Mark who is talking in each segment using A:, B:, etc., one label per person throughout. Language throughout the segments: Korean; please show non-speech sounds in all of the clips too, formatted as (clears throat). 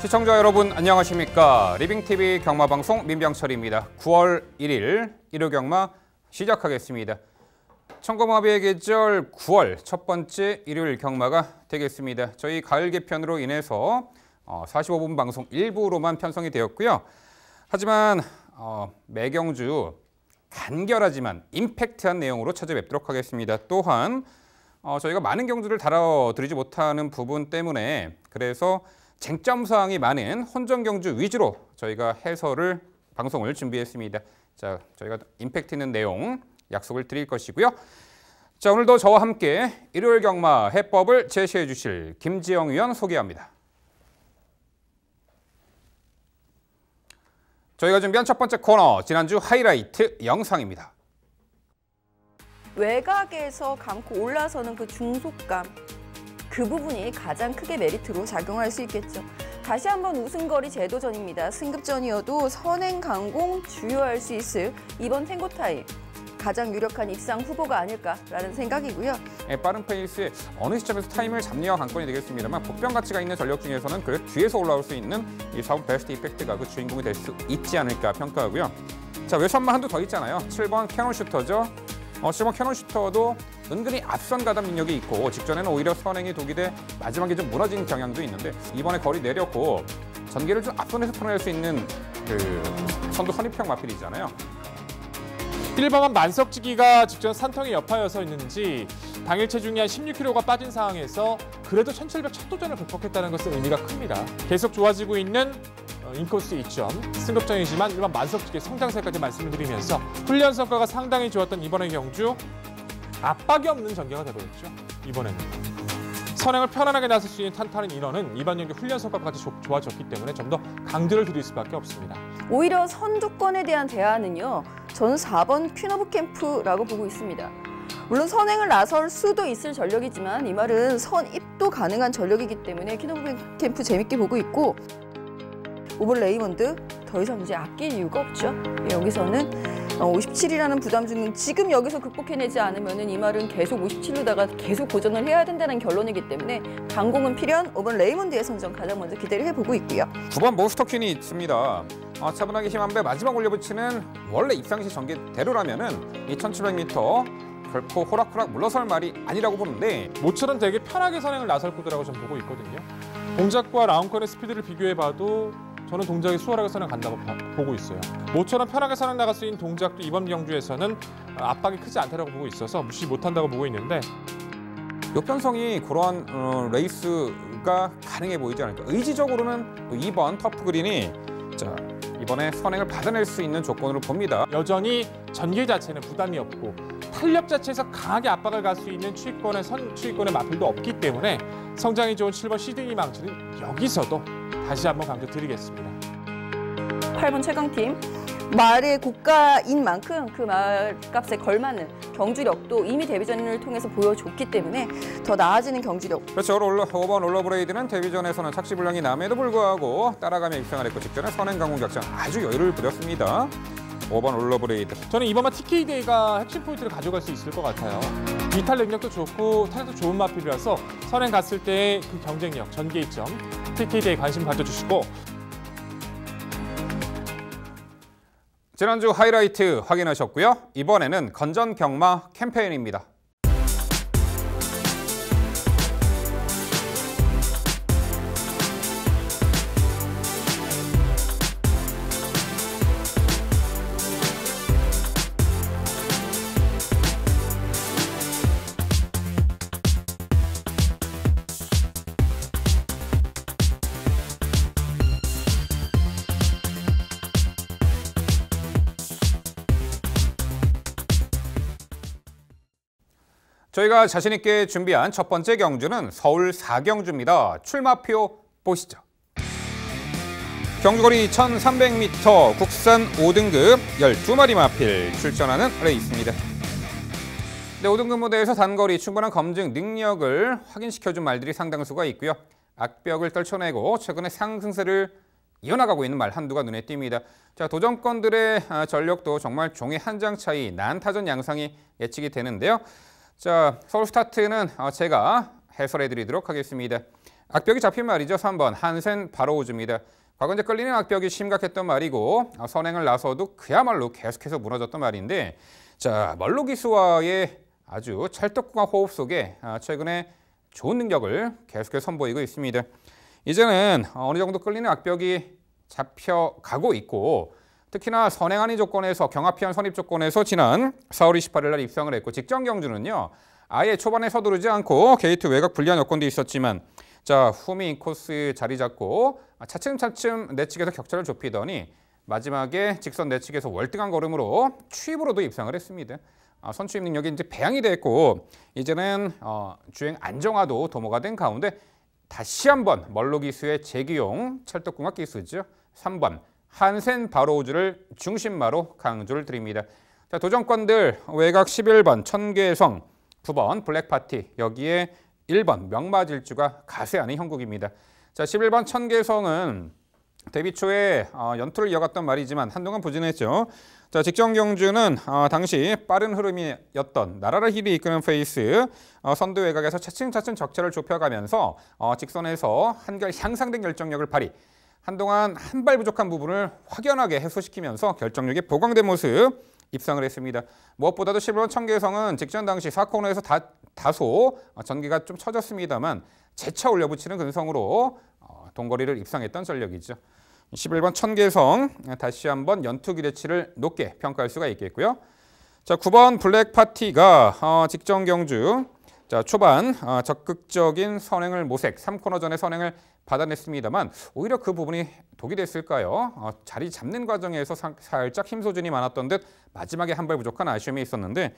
A: 시청자 여러분 안녕하십니까. 리빙TV 경마방송 민병철입니다. 9월 1일 일요 경마 시작하겠습니다. 청마비의 계절 9월 첫 번째 일요일 경마가 되겠습니다. 저희 가을 개편으로 인해서 45분 어, 방송 일부로만 편성이 되었고요. 하지만 어, 매경주 간결하지만 임팩트한 내용으로 찾아뵙도록 하겠습니다. 또한 어, 저희가 많은 경주를 달아드리지 못하는 부분 때문에 그래서 쟁점 사항이 많은 혼전 경주 위주로 저희가 해설을 방송을 준비했습니다. 자, 저희가 임팩트 있는 내용 약속을 드릴 것이고요. 자, 오늘도 저와 함께 일요일 경마 해법을 제시해 주실 김지영 위원 소개합니다. 저희가 준비한 첫 번째 코너, 지난주 하이라이트 영상입니다.
B: 외곽에서 감고 올라서는 그 중속감, 그 부분이 가장 크게 메리트로 작용할 수 있겠죠. 다시 한번 우승거리 제도전입니다. 승급전이어도 선행 강공 주요할 수 있을 이번 탱고타임 가장 유력한 입상 후보가 아닐까라는 생각이고요.
A: 네, 빠른 페이스에 어느 시점에서 타임을 잡느냐가 관건이 되겠습니다만 보병 가치가 있는 전력 중에서는 그 뒤에서 올라올 수 있는 이 사업 베스트 이펙트가 그 주인공이 될 수 있지 않을까 평가하고요. 자 외선만 한두 더 있잖아요. 7번 캐논 슈터죠. 어, 7번 캐논 슈터도 은근히 앞선 가담 능력이 있고 직전에는 오히려 선행이 독이 돼 마지막에 좀 무너진 경향도 있는데 이번에 거리
C: 내렸고 전기를좀 앞선에서 풀어낼 수 있는 그선도 선입형 마필이잖아요. 1번은 만석지기가 직전 산통의 여파여서 있는지 당일 체중이 한 16kg가 빠진 상황에서 그래도 1700첫 도전을 극복했다는 것은 의미가 큽니다. 계속 좋아지고 있는 어, 인코스 2점, 승급전이지만 일반 만석지기 의 성장세까지 말씀드리면서 훈련 성과가 상당히 좋았던 이번의 경주 압박이 없는 전개가 되버렸죠. 이번에는. 선행을 편안하게 나설 수 있는 탄탄한 인원은 이반 경기 훈련 성과가 같이 좋아졌기 때문에 좀 더 강조를 드릴 수밖에 없습니다.
B: 오히려 선두권에 대한 대안은요. 전는 4번 퀸오브 캠프라고 보고 있습니다. 물론 선행을 나설 수도 있을 전력이지만 이 말은 선입도 가능한 전력이기 때문에 퀸오브 캠프 재밌게 보고 있고 오벌 레이먼드 더 이상 이제 아낄 이유가 없죠. 예, 여기서는 57이라는 어, 부담 중은 지금 여기서 극복해내지 않으면 이 말은 계속 57로다가 계속 고전을 해야 된다는 결론이기 때문에 강공은 필연 5번 레이몬드의 선정 가장 먼저 기대를 해보고 있고요.
A: 9번 몬스터퀸이 뭐 있습니다. 어, 차분하게 힘한배 마지막 올려붙이는 원래 입상시 전개대로라면 2 7 0 0 m 결코 호락호락 물러설 말이
C: 아니라고 보는데 모처럼 되게 편하게 선행을 나설 구도라고 저 보고 있거든요. 동작과 라운컨의 스피드를 비교해봐도 저는 동작이 수월하게 살는간다고 보고 있어요. 모처럼 편하게 살아나갈 수 있는 동작도 이번 경주에서는 압박이 크지 않다고 보고 있어서 무시 못한다고 보고 있는데
A: 역변성이 그러한 어, 레이스가 가능해 보이지 않을까.
C: 의지적으로는 2번 터프그린이 자, 이번에 선행을 받아낼 수 있는 조건으로 봅니다. 여전히 전개 자체는 부담이 없고 탄력 자체에서 강하게 압박을 갈 수 있는 추위권의 선 추위권의 마필도 없기 때문에 성장이 좋은 7번 시드니 망치는 여기서도 다시 한번 강조드리겠습니다.
B: 8번 최강팀 말의 고가인 만큼 그 말값에 걸맞는 경주력도 이미 데뷔전을 통해서 보여줬기 때문에 더 나아지는 경주력.
A: 그렇죠. 5번 롤러브레이드는 데뷔전에서는 착시불량이 남에도 불구하고 따라가며 입상을 했고 직전에 선행강공 작전 아주 여유를 부렸습니다. 5번 롤러브레이드.
C: 저는 이번만 TK데이가 핵심 포인트를 가져갈 수 있을 것 같아요. 비탈 능력도 좋고 탄격도 좋은 마필이라서 선행 갔을 때의 그 경쟁력, 전개이점 TKD에 관심 가져주시고 지난주
A: 하이라이트 확인하셨고요. 이번에는 건전 경마 캠페인입니다. 저희가 자신 있게 준비한 첫 번째 경주는 서울 4경주입니다. 출마표 보시죠. 경주거리 1300m 국산 5등급 12마리 마필 출전하는 레이스입니다. 네, 5등급 무대에서 단거리 충분한 검증 능력을 확인시켜준 말들이 상당수가 있고요. 악벽을 떨쳐내고 최근에 상승세를 이어나가고 있는 말 한두가 눈에 띕니다. 자 도전권들의 전력도 정말 종의 한장 차이 난타전 양상이 예측이 되는데요. 자, 서울 스타트는 어, 제가 해설해 드리도록 하겠습니다. 악벽이 잡힌 말이죠. 3번 한센 바로우즈입니다. 과거에 끌리는 악벽이 심각했던 말이고 어, 선행을 나서도 그야말로 계속해서 무너졌던 말인데 자, 멀로기스와의 아주 찰떡궁합 호흡 속에 어, 최근에 좋은 능력을 계속해서 선보이고 있습니다. 이제는 어느 정도 끌리는 악벽이 잡혀가고 있고 특히나 선행한의 조건에서 경합피한 선입 조건에서 지난 4월 28일 날 입상을 했고 직전 경주는요. 아예 초반에 서두르지 않고 게이트 외곽 불리한 여건도 있었지만 자 후미 인코스 자리 잡고 차츰차츰 내측에서 격차를 좁히더니 마지막에 직선 내측에서 월등한 걸음으로 취입으로도 입상을 했습니다. 아, 선취입 능력이 이제 배양이 됐고 이제는 어, 주행 안정화도 도모가 된 가운데 다시 한번 멀로 기수의 재기용 찰떡궁합 기수죠. 3번 한센 바로우즈를 중심마로 강조를 드립니다. 자, 도전권들 외곽 11번 천계성, 9번 블랙파티, 여기에 1번 명마질주가 가세하는 형국입니다. 자, 11번 천계성은 데뷔 초에 어, 연투를 이어갔던 말이지만 한동안 부진했죠. 자, 직전 경주는 어, 당시 빠른 흐름이었던 나라를 힐이 이끄는 페이스 어, 선두 외곽에서 차츰차츰 적차를 좁혀가면서 어, 직선에서 한결 향상된 결정력을 발휘 한동안 한 발 부족한 부분을 확연하게 해소시키면서 결정력이 보강된 모습 입상을 했습니다. 무엇보다도 11번 청계성은 직전 당시 사코너에서 다, 다소 전기가 좀 처졌습니다만 재차 올려붙이는 근성으로 어, 동거리를 입상했던 전력이죠. 11번 천계성 다시 한번 연투 기대치를 높게 평가할 수가 있겠고요. 자, 9번 블랙파티가 어, 직전 경주 자 초반 어, 적극적인 선행을 모색, 3코너 전의 선행을 받아냈습니다만 오히려 그 부분이 독이 됐을까요? 어, 자리 잡는 과정에서 상, 살짝 힘소진이 많았던 듯 마지막에 한 발 부족한 아쉬움이 있었는데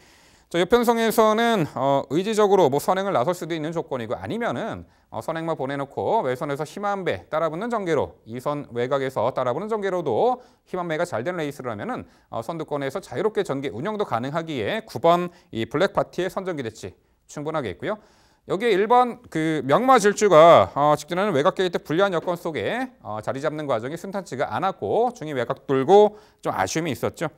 A: 자, 여편성에서는 어, 의지적으로 뭐 선행을 나설 수도 있는 조건이고 아니면은 어, 선행만 보내놓고 외선에서 힘한배 따라붙는 전개로 이선 외곽에서 따라붙는 전개로도 힘한 배가 잘된 레이스라면은 어, 선두권에서 자유롭게 전개 운영도 가능하기에 9번 이 블랙파티의 선전기 대치 충분하게있고요 여기에 1번 그 명마 질주가 어, 직전에는 외곽 게이트 불리한 여건 속에 어, 자리 잡는 과정이 순탄치가 않았고 중위 외곽 돌고 좀 아쉬움이 있었죠.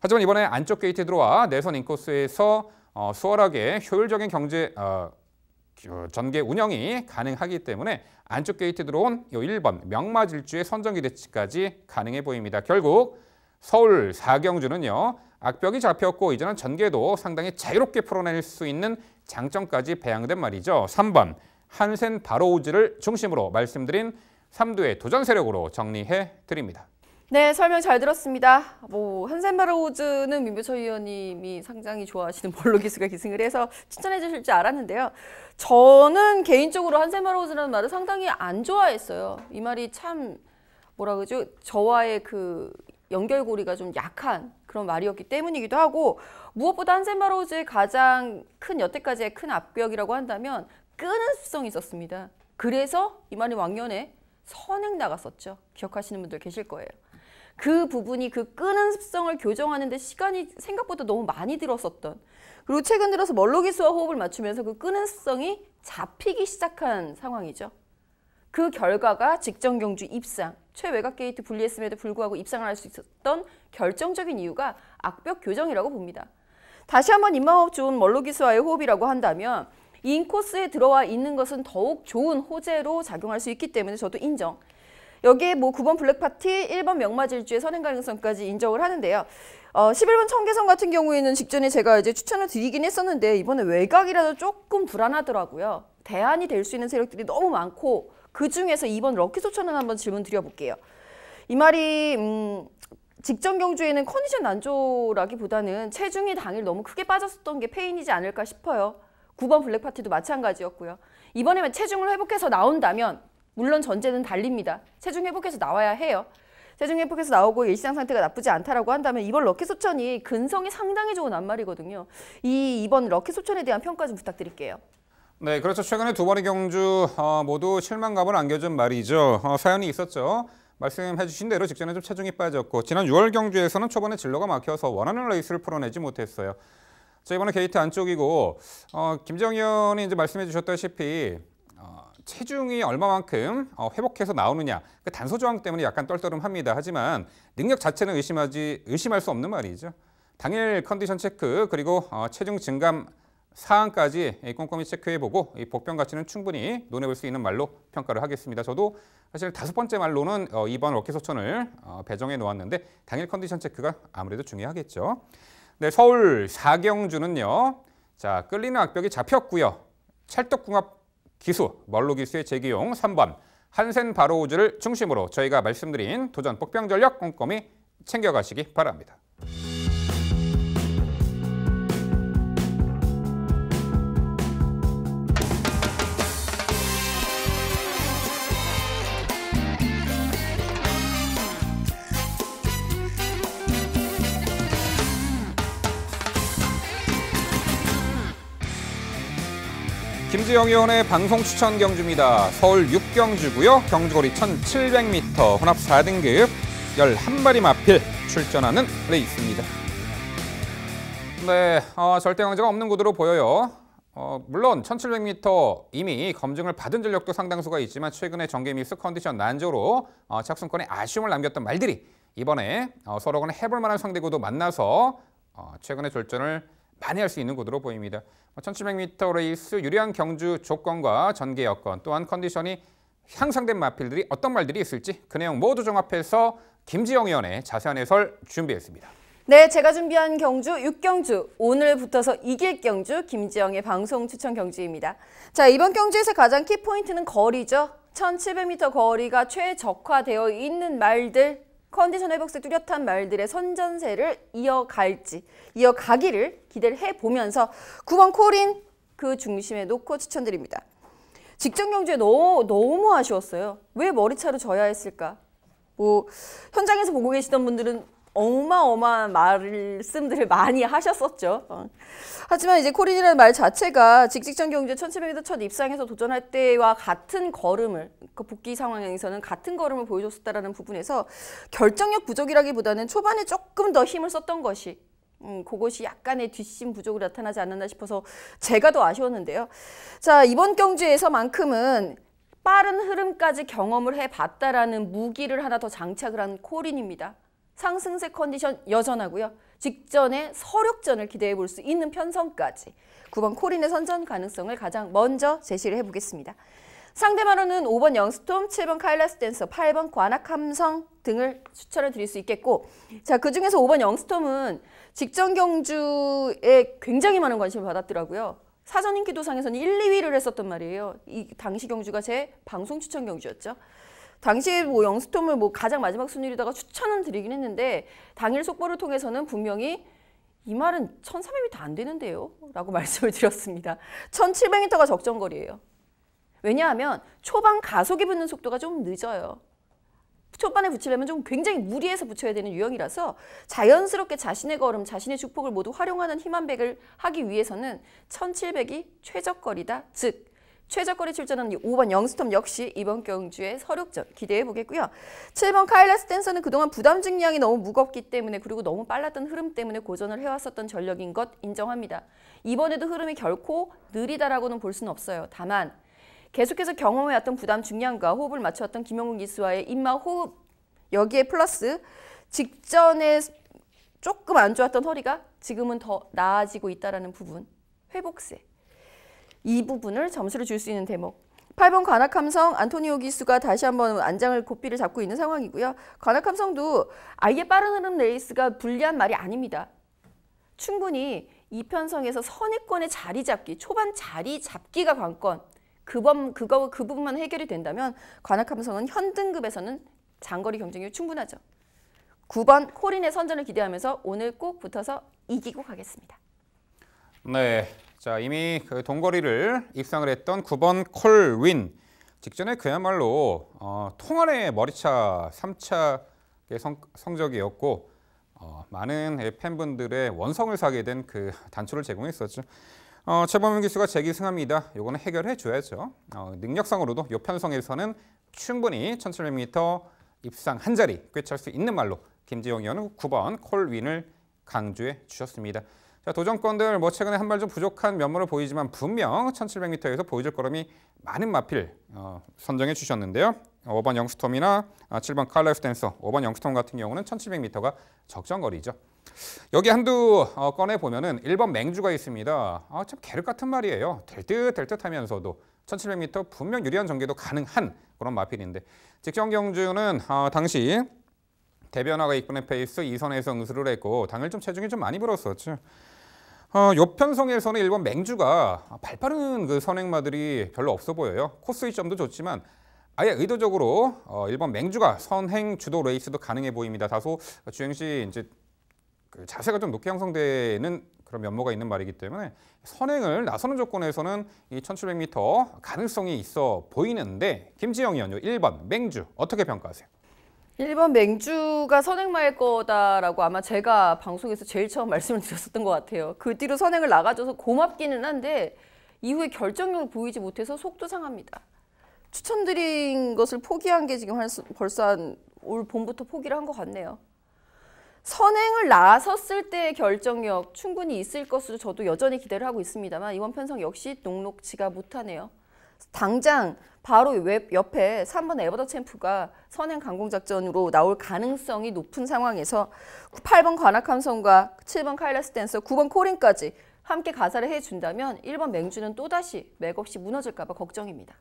A: 하지만 이번에 안쪽 게이트 들어와 내선 인코스에서 어, 수월하게 효율적인 경제 어, 그 전개 운영이 가능하기 때문에 안쪽 게이트 들어온 요 1번 명마 질주의 선정기 대치까지 가능해 보입니다. 결국 서울 사경주는요. 악벽이 잡혔고 이제는 전개도 상당히 자유롭게 풀어낼 수 있는 장점까지 배양된 말이죠. 3번 한센 바로우즈를 중심으로 말씀드린 3두의 도전 세력으로 정리해 드립니다.
B: 네, 설명 잘 들었습니다. 뭐 한센 바로우즈는 민교철 의원님이 상당히 좋아하시는 볼로 (laughs) 기수가 기승을 해서 추천해 주실 줄 알았는데요. 저는 개인적으로 한센 바로우즈라는 말을 상당히 안 좋아했어요. 이 말이 참 뭐라 그러죠? 저와의 그 연결고리가 좀 약한 그런 말이었기 때문이기도 하고 무엇보다 한센바로즈의 가장 큰 여태까지의 큰 압력이라고 한다면 끄는 습성이 있었습니다. 그래서 이말희 왕년에 선행 나갔었죠. 기억하시는 분들 계실 거예요. 그 부분이 그 끄는 습성을 교정하는데 시간이 생각보다 너무 많이 들었었던 그리고 최근 들어서 멀로기수와 호흡을 맞추면서 그 끄는 습성이 잡히기 시작한 상황이죠. 그 결과가 직전경주 입상 최외곽 게이트 분리했음에도 불구하고 입상을 할 수 있었던 결정적인 이유가 악벽 교정이라고 봅니다. 다시 한번 인마호 좋은 멀로기스와의 호흡이라고 한다면 인코스에 들어와 있는 것은 더욱 좋은 호재로 작용할 수 있기 때문에 저도 인정. 여기에 뭐 9번 블랙파티, 1번 명마질주의 선행 가능성까지 인정을 하는데요. 어, 11번 청계성 같은 경우에는 직전에 제가 이제 추천을 드리긴 했었는데 이번에 외곽이라서 조금 불안하더라고요. 대안이 될 수 있는 세력들이 너무 많고 그 중에서 2번 럭키소천은 한번 질문 드려볼게요. 이 말이 음, 직전 경주에는 컨디션 난조라기보다는 체중이 당일 너무 크게 빠졌었던 게 페인이지 않을까 싶어요. 9번 블랙파티도 마찬가지였고요. 이번에만 체중을 회복해서 나온다면 물론 전제는 달립니다. 체중 회복해서 나와야 해요. 체중 회복해서 나오고 일상 상태가 나쁘지 않다라고 한다면 이번 럭키소천이 근성이 상당히 좋은 안말이거든요. 이 이번 럭키소천에 대한 평가 좀 부탁드릴게요.
A: 네, 그렇죠. 최근에 두 번의 경주 어, 모두 실망감을 안겨준 말이죠. 어, 사연이 있었죠. 말씀해 주신 대로 직전에 좀 체중이 빠졌고 지난 6월 경주에서는 초반에 진로가 막혀서 원하는 레이스를 풀어내지 못했어요. 자, 이번에 게이트 안쪽이고 어, 김정희 의원이 이제 말씀해 주셨다시피 어, 체중이 얼마만큼 어, 회복해서 나오느냐 그단서조항 때문에 약간 떨떠름합니다. 하지만 능력 자체는 의심하지 의심할 수 없는 말이죠. 당일 컨디션 체크 그리고 어, 체중 증감 사항까지 꼼꼼히 체크해보고 이 복병 가치는 충분히 논해볼 수 있는 말로 평가를 하겠습니다. 저도 사실 다섯 번째 말로는 어, 이번 워키소천을 어, 배정해 놓았는데 당일 컨디션 체크가 아무래도 중요하겠죠. 네, 서울 사경주는요. 자, 끌리는 악벽이 잡혔고요. 찰떡궁합 기수, 멀로 기수의 재기용 3번 한센 바로우즈를 중심으로 저희가 말씀드린 도전 복병 전략 꼼꼼히 챙겨가시기 바랍니다. 경제영위원회 방송 추천 경주입니다. 서울 6경주고요. 경주거리 1,700m 혼합 4등급 11마리 마필 출전하는 레이스입니다. 네, 어, 절대 강자가 없는 구도로 보여요. 어, 물론 1700m 이미 검증을 받은 전력도 상당수가 있지만 최근에 전개 미스 컨디션 난조로 어, 착순권에 아쉬움을 남겼던 말들이 이번에 어, 서로 간 해볼 만한 상대구도 만나서 어, 최근의 졸전을 만회할 수 있는 곳으로 보입니다. 1700m 뭐 레이스 유리한 경주 조건과 전개 여건 또한 컨디션이 향상된 마필들이 어떤 말들이 있을지 그 내용 모두 종합해서 김지영 의원의 자세한 해설 준비했습니다.
B: 네, 제가 준비한 경주 6경주, 오늘 붙어서 이길 경주 김지영의 방송 추천 경주입니다. 자, 이번 경주에서 가장 키포인트는 거리죠. 1700m 거리가 최적화되어 있는 말들 컨디션 회복세 뚜렷한 말들의 선전세를 이어갈지 이어가기를 기대를 해보면서 9번 코린 그 중심에 놓고 추천드립니다. 직전 경주에 너무, 너무 아쉬웠어요. 왜 머리차로 져야 했을까? 뭐 현장에서 보고 계시던 분들은 어마어마한 말씀들을 많이 하셨었죠. 어. 하지만 이제 코린이라는 말 자체가 직직전 경제 1700m 첫 입상에서 도전할 때와 같은 걸음을 그 복귀 상황에서는 같은 걸음을 보여줬었다라는 부분에서 결정력 부족이라기보다는 초반에 조금 더 힘을 썼던 것이 음, 그것이 약간의 뒷심 부족으로 나타나지 않았나 싶어서 제가 더 아쉬웠는데요. 자 이번 경주에서만큼은 빠른 흐름까지 경험을 해봤다라는 무기를 하나 더 장착을 한 코린입니다. 상승세 컨디션 여전하고요. 직전에 서력전을 기대해 볼 수 있는 편성까지 9번 코린의 선전 가능성을 가장 먼저 제시를 해보겠습니다. 상대마로는 5번 영스톰, 7번 카일라스 댄서, 8번 관악함성 등을 추천을 드릴 수 있겠고 자 그중에서 5번 영스톰은 직전 경주에 굉장히 많은 관심을 받았더라고요. 사전 인기도상에서는 1, 2위를 했었단 말이에요. 이 당시 경주가 제 방송 추천 경주였죠. 당시뭐 영스톰을 뭐 가장 마지막 순위로다가 추천은 드리긴 했는데 당일 속보를 통해서는 분명히 이 말은 1,300m 안 되는데요. 라고 (laughs) 말씀을 드렸습니다. 1,700m가 적정거리예요. 왜냐하면 초반 가속이 붙는 속도가 좀 늦어요. 초반에 붙이려면 좀 굉장히 무리해서 붙여야 되는 유형이라서 자연스럽게 자신의 걸음, 자신의 주폭을 모두 활용하는 힘한백을 하기 위해서는 1,700이 최적거리다. 즉 최적거리 출전한 5번 영스톰 역시 이번 경주의 서륙전 기대해 보겠고요. 7번 카일라 스탠서는 그동안 부담 증량이 너무 무겁기 때문에 그리고 너무 빨랐던 흐름 때문에 고전을 해왔었던 전력인 것 인정합니다. 이번에도 흐름이 결코 느리다라고는 볼 수는 없어요. 다만 계속해서 경험해왔던 부담 중량과 호흡을 맞춰왔던 김영훈 기수와의 입마 호흡 여기에 플러스 직전에 조금 안 좋았던 허리가 지금은 더 나아지고 있다는 부분 회복세 이 부분을 점수를 줄 수 있는 대목. 8번 관악함성 안토니오 기수가 다시 한번 안장을 고삐를 잡고 있는 상황이고요. 관악함성도 아예 빠른 흐름 레이스가 불리한 말이 아닙니다. 충분히 이편성에서 선입권의 자리 잡기, 초반 자리 잡기가 관건. 그범 그거 그 부분만 해결이 된다면 관악함성은 현 등급에서는 장거리 경쟁이 충분하죠. 9번 코린의 선전을 기대하면서 오늘 꼭 붙어서 이기고 가겠습니다.
A: 네, 자 이미 그 동거리를 입상을 했던 9번 콜윈 직전에 그야말로 어, 통안의 머리차 3차의 성, 성적이었고 어, 많은 팬분들의 원성을 사게 된 그 단초를 제공했었죠. 어, 최범용 기수가 재기승합니다. 요거는 해결해 줘야죠. 어, 능력상으로도 요 편성에서는 충분히 1700m 입상 한 자리 꿰찰 수 있는 말로 김지영 의원은 9번 콜윈을 강조해 주셨습니다. 자, 도전권들 뭐 최근에 한 발 좀 부족한 면모를 보이지만 분명 1700m에서 보여줄 걸음이 많은 마필 어, 선정해 주셨는데요. 5번 영스톰이나 7번 아, 칼라이프 댄서, 5번 영스톰 같은 경우는 1700m가 적정거리죠. 여기 한두 어, 꺼내 보면은 1번 맹주가 있습니다. 아, 참 계륵 같은 말이에요. 될 듯 될듯 하면서도 1700m 분명 유리한 전개도 가능한 그런 마필인데 직전 경주는 어, 당시 대변화가 이쁜의 페이스 이선에서 응수를 했고 당일 좀 체중이 좀 많이 불었었죠. 어, 요편성에서는 일본 맹주가 발빠른 그 선행마들이 별로 없어 보여요. 코스 이점도 좋지만 아예 의도적으로 어, 일본 맹주가 선행 주도 레이스도 가능해 보입니다. 다소 주행 시 이제 그 자세가 좀 높게 형성되는 그런 면모가 있는 말이기 때문에 선행을 나서는 조건에서는 이 1700m 가능성이 있어 보이는데 김지영이 원 1번 맹주 어떻게 평가하세요?
B: 1번 맹주가 선행마일 거다라고 아마 제가 방송에서 제일 처음 말씀을 드렸었던 것 같아요. 그 뒤로 선행을 나가줘서 고맙기는 한데 이후에 결정력을 보이지 못해서 속도 상합니다. 추천드린 것을 포기한 게 지금 벌써 한올 봄부터 포기를 한 것 같네요. 선행을 나섰을 때 결정력 충분히 있을 것으로 저도 여전히 기대를 하고 있습니다만 이번 편성 역시 녹록지가 못하네요. 당장 바로 웹 옆에 3번 에버더 챔프가 선행 강공 작전으로 나올 가능성이 높은 상황에서 8번 관악함선과 7번 카일라스 댄서, 9번 코링까지 함께 가사를 해준다면 1번 맹주는 또다시 맥없이 무너질까 봐 걱정입니다.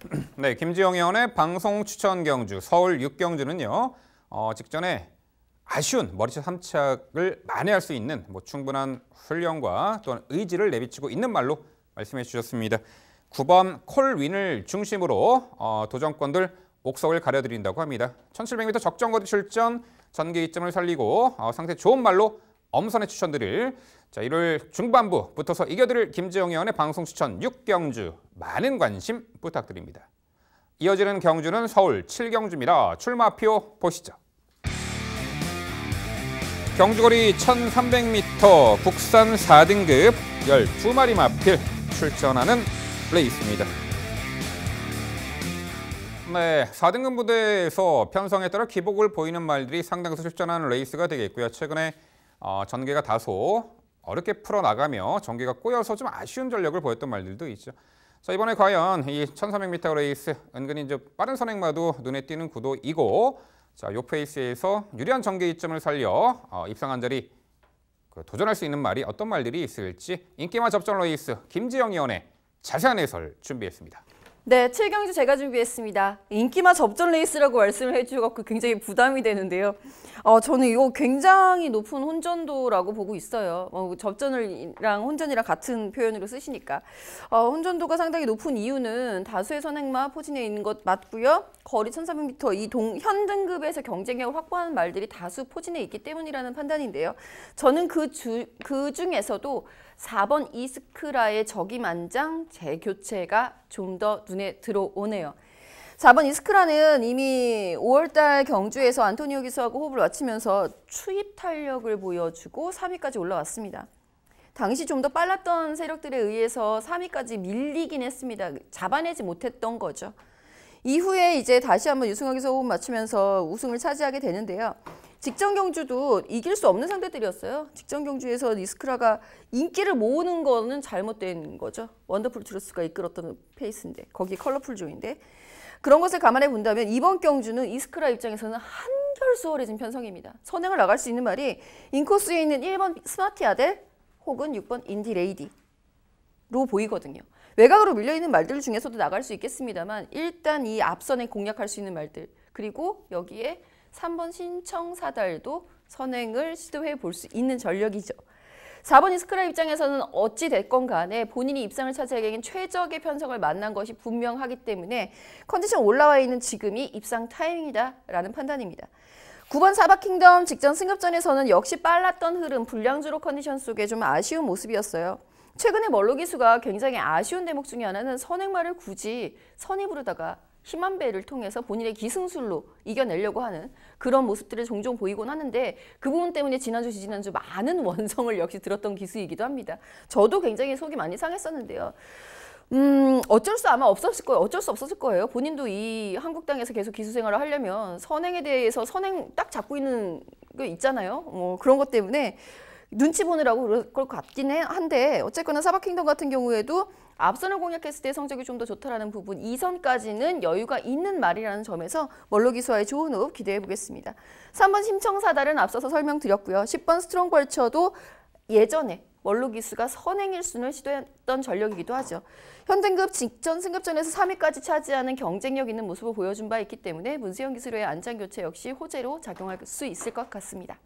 A: (clears throat) 네, 김지영 의원의 방송 추천 경주 서울 6경주는요. 어, 직전에 아쉬운 머리채 삼착을 만회할 수 있는 뭐 충분한 훈련과 또한 의지를 내비치고 있는 말로 말씀해 주셨습니다. 9번 콜윈을 중심으로 어, 도전권들 목석을 가려드린다고 합니다. 1700m 적정 거리 출전 전개 이점을 살리고 어, 상태 좋은 말로 엄선에 추천드릴 자 1월 중반부 붙어서 이겨드릴 김재영 의원의 방송 추천 6경주 많은 관심 부탁드립니다. 이어지는 경주는 서울 7경주입니다. 출마표 보시죠. 경주거리 1300m 국산 4등급 12마리 마필 출전하는 플레이 네, 있습니다. 네, 4등급 무대에서 편성에 따라 기복을 보이는 말들이 상당수 출전하는 레이스가 되겠고요. 최근에 어, 전개가 다소 어렵게 풀어나가며 전개가 꼬여서 좀 아쉬운 전력을 보였던 말들도 있죠. 자 이번에 과연 이 1300m 레이스 은근히 이제 빠른 선행마도 눈에 띄는 구도이고 자요 페이스에서 유리한 전개 이점을 살려 어, 입상한 자리 그 도전할 수 있는 말이 어떤 말들이 있을지 인기와 접전 레이스 김지영 위원의 자세한 해설 준비했습니다.
B: 네, 7경주 제가 준비했습니다. 인기마 접전 레이스라고 말씀을 해주셔서 굉장히 부담이 되는데요. 어, 저는 이거 굉장히 높은 혼전도라고 보고 있어요. 어, 접전이랑 혼전이랑 같은 표현으로 쓰시니까. 어, 혼전도가 상당히 높은 이유는 다수의 선행마 포진해 있는 것 맞고요. 거리 1300m 이 동, 현 등급에서 경쟁력을 확보하는 말들이 다수 포진해 있기 때문이라는 판단인데요. 저는 그, 주, 그 중에서도 4번 이스크라의 적임 안장 재교체가 좀 더 눈에 들어오네요. 4번 이스크라는 이미 5월달 경주에서 안토니오 기수하고 호흡을 맞추면서 추입 탄력을 보여주고 3위까지 올라왔습니다. 당시 좀 더 빨랐던 세력들에 의해서 3위까지 밀리긴 했습니다. 잡아내지 못했던 거죠. 이후에 이제 다시 한번 유승혁기서 호흡 맞추면서 우승을 차지하게 되는데요. 직전 경주도 이길 수 없는 상대들이었어요. 직전 경주에서 이스크라가 인기를 모으는 거는 잘못된 거죠. 원더풀 트루스가 이끌었던 페이스인데 거기 컬러풀 조인데 그런 것을 감안해 본다면 이번 경주는 이스크라 입장에서는 한결 수월해진 편성입니다. 선행을 나갈 수 있는 말이 인코스에 있는 1번 스마티 아델 혹은 6번 인디 레이디로 보이거든요. 외곽으로 밀려있는 말들 중에서도 나갈 수 있겠습니다만 일단 이 앞선에 공략할 수 있는 말들 그리고 여기에 3번 신청 사달도 선행을 시도해 볼 수 있는 전력이죠. 4번 이스크라 입장에서는 어찌 됐건 간에 본인이 입상을 차지하기엔 최적의 편성을 만난 것이 분명하기 때문에 컨디션 올라와 있는 지금이 입상 타이밍이다라는 판단입니다. 9번 사바킹덤 직전 승급전에서는 역시 빨랐던 흐름, 불량주로 컨디션 속에 좀 아쉬운 모습이었어요. 최근에 멀로기수가 굉장히 아쉬운 대목 중에 하나는 선행말을 굳이 선이 부르다가 희만배를 통해서 본인의 기승술로 이겨내려고 하는 그런 모습들을 종종 보이곤 하는데 그 부분 때문에 지난주 지난주 많은 (laughs) 원성을 역시 들었던 기수이기도 합니다. 저도 굉장히 속이 많이 상했었는데요. 음, 어쩔 수 아마 없었을 거예요. 어쩔 수 없었을 거예요. 본인도 이 한국당에서 계속 기수 생활을 하려면 선행에 대해서 선행 딱 잡고 있는 거 있잖아요. 뭐 그런 것 때문에 눈치 보느라고 그럴 것 같긴 한데 어쨌거나 사바킹덤 같은 경우에도 앞선을 공략했을 때 성적이 좀 더 좋다라는 부분 2선까지는 여유가 있는 말이라는 점에서 멀로기수와의 좋은 호흡 기대해 보겠습니다. 3번 심청사달은 앞서서 설명드렸고요. 10번 스트롱벌처도 예전에 멀로기수가 선행일순을 시도했던 전력이기도 하죠. 현등급 직전 승급전에서 3위까지 차지하는 경쟁력 있는 모습을 보여준 바 있기 때문에 문세영 기술의 안장교체 역시 호재로 작용할 수 있을 것 같습니다.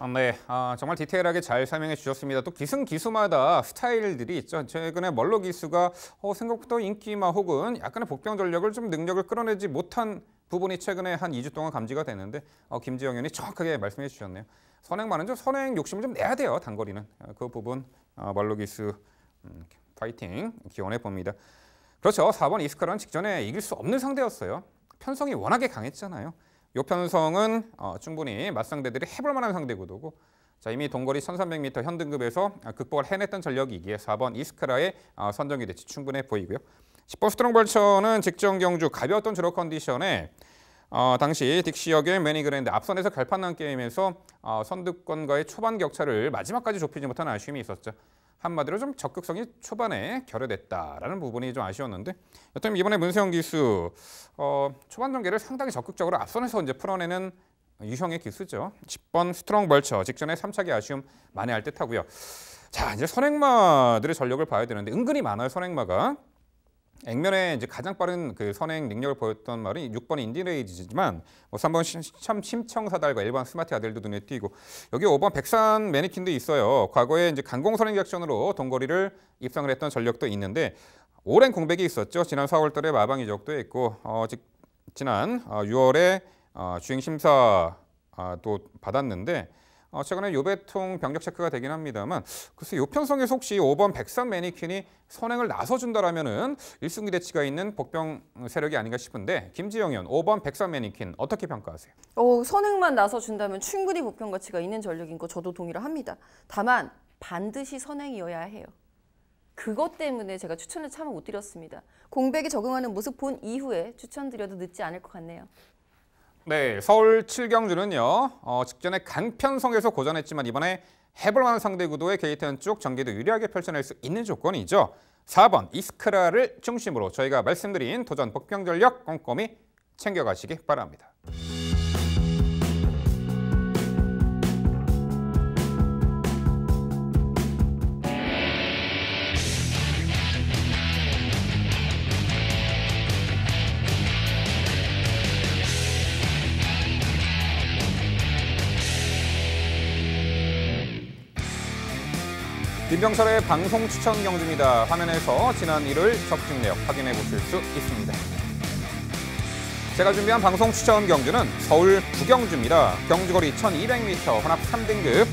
A: 아, 네, 아, 정말 디테일하게 잘 설명해 주셨습니다. 또 기승 기수마다 스타일들이 있죠. 최근에 멀로 기수가 어, 생각보다 인기마 혹은 약간의 복병 전력을 좀 능력을 끌어내지 못한 부분이 최근에 한 2주 동안 감지가 되는데 어, 김지영 의원이 정확하게 말씀해 주셨네요. 선행만은 좀 선행 욕심을 좀 내야 돼요. 단거리는 어, 그 부분 어, 멀로 기수 음, 파이팅 기원해 봅니다. 그렇죠. 4번 이스카란 직전에 이길 수 없는 상대였어요. 편성이 워낙에 강했잖아요. 요 편성은 어, 충분히 맞상대들이 해볼 만한 상대 구도고 자 이미 동거리 1300m 현등급에서 아, 극복을 해냈던 전력이기에 4번 이스크라의 어, 선정이 대치 충분해 보이고요. 10번 스트롱 벌처는 직전 경주 가벼웠던 주로 컨디션에 어, 당시 딕시역의 매니그랜드 앞선에서 갈판난 게임에서 어, 선두권과의 초반 격차를 마지막까지 좁히지 못한 아쉬움이 있었죠. 한마디로 좀 적극성이 초반에 결여됐다라는 부분이 좀 아쉬웠는데 여튼 이번에 문세영 기수 어, 초반 전개를 상당히 적극적으로 앞선에서 이제 풀어내는 유형의 기수죠. 10번 스트롱 벌처 직전에 3차기 아쉬움 많이 할 듯하고요. 자 이제 선행마들의 전력을 봐야 되는데 은근히 많아요 선행마가 액면에 이제 가장 빠른 그 선행 능력을 보였던 말이 6번 인디레이지지만 뭐 3번 참 심청사달과 1번 스마트 아들도 눈에 띄고 여기 5번 백산 매니킨도 있어요. 과거에 이제 강공 선행 작전으로 동거리를 입상을 했던 전력도 있는데 오랜 공백이 있었죠. 지난 4월달에 마방 이적도 있고 어, 즉, 지난 6월에 어, 어, 주행 심사 도 받았는데 어, 최근에 요배통 병력 체크가 되긴 합니다만 글쎄 요 편성에서 혹시 5번 백산 매니킨이 선행을 나서준다라면은 일승기 대치가 있는 복병 세력이 아닌가 싶은데 김지영 의원 5번 백산 매니킨 어떻게 평가하세요?
B: 어, 선행만 나서준다면 충분히 복병 가치가 있는 전력인 거 저도 동의를 합니다. 다만 반드시 선행이어야 해요. 그것 때문에 제가 추천을 참 못 드렸습니다. 공백에 적응하는 모습 본 이후에 추천드려도 늦지 않을 것 같네요.
A: 네, 서울 칠경주는요. 어, 직전에 간편성에서 고전했지만 이번에 해볼 만한 상대 구도에 게이트한 쪽 전개도 유리하게 펼쳐낼 수 있는 조건이죠. 4번 이스크라를 중심으로 저희가 말씀드린 도전 복병전력 꼼꼼히 챙겨가시기 바랍니다. 김경철의 방송 추천 경주입니다. 화면에서 지난 일요일 적중 내 확인해 보실 수 있습니다. 제가 준비한 방송 추천 경주는 서울 부경주입니다. 경주거리 1200m 혼합 3등급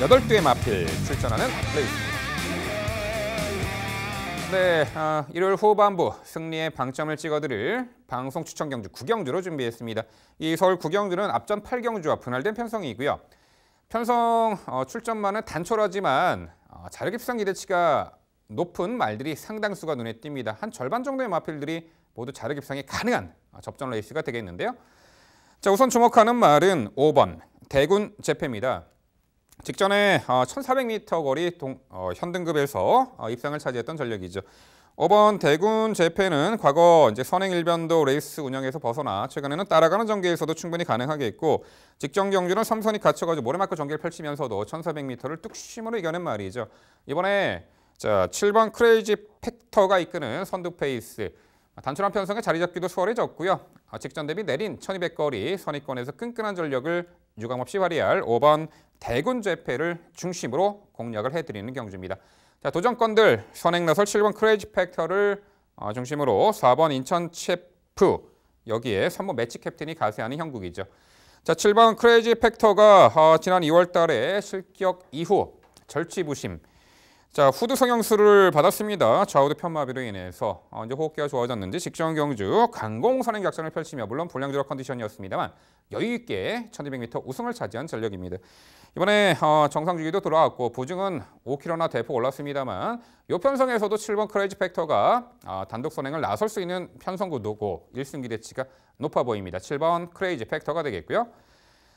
A: 8두의 마필 출전하는 레이스입니다. 네, 아, 일요일 후반부 승리의 방점을 찍어드릴 방송 추천 경주 구경주로 준비했습니다. 이 서울 구경주는 앞전 8경주와 분할된 편성이고요. 편성 어, 출전만은 단촐하지만 아, 자력입상 기대치가 높은 말들이 상당수가 눈에 띕니다. 한 절반 정도의 마필들이 모두 자력 입상이 가능한 아, 접전 레이스가 되겠는데요. 자, 우선 주목하는 말은 5번 대군 재패입니다. 직전에 1400m 어, 거리 동, 어, 현등급에서 어, 입상을 차지했던 전력이죠. 5번 대군 재패는 과거 이제 선행 일변도 레이스 운영에서 벗어나 최근에는 따라가는 전개에서도 충분히 가능하게 했고 직전 경주는 삼선이 갇혀가지고 모래마크 전개를 펼치면서도 1,400m를 뚝심으로 이겨낸 말이죠. 이번에 자 7번 크레이지 팩터가 이끄는 선두 페이스 단출한 편성에 자리 잡기도 수월해졌고요. 아, 직전 대비 내린 1200거리 선입권에서 끈끈한 전력을 유감없이 발휘할 5번 대군 재패를 중심으로 공략을 해드리는 경주입니다. 자, 도전권들 선행 나설 7번 크레이지 팩터를 어, 중심으로 4번 인천 셰프 여기에 3번 매치 캡틴이 가세하는 형국이죠. 자, 7번 크레이지 팩터가 어, 지난 2월 달에 실격 이후 절치부심 자, 후드 성형술을 받았습니다. 좌우대 편마비로 인해서 언제 호흡기가 좋아졌는지 직전 경주 강공 선행 작전을 펼치며 물론 불량주력 컨디션이었습니다만 여유 있게 1200m 우승을 차지한 전력입니다. 이번에 어, 정상주기도 돌아왔고 부증은 5km나 대폭 올랐습니다만 요 편성에서도 7번 크레이지 팩터가 어, 단독 선행을 나설 수 있는 편성 구도고 1승 기대치가 높아 보입니다. 7번 크레이지 팩터가 되겠고요.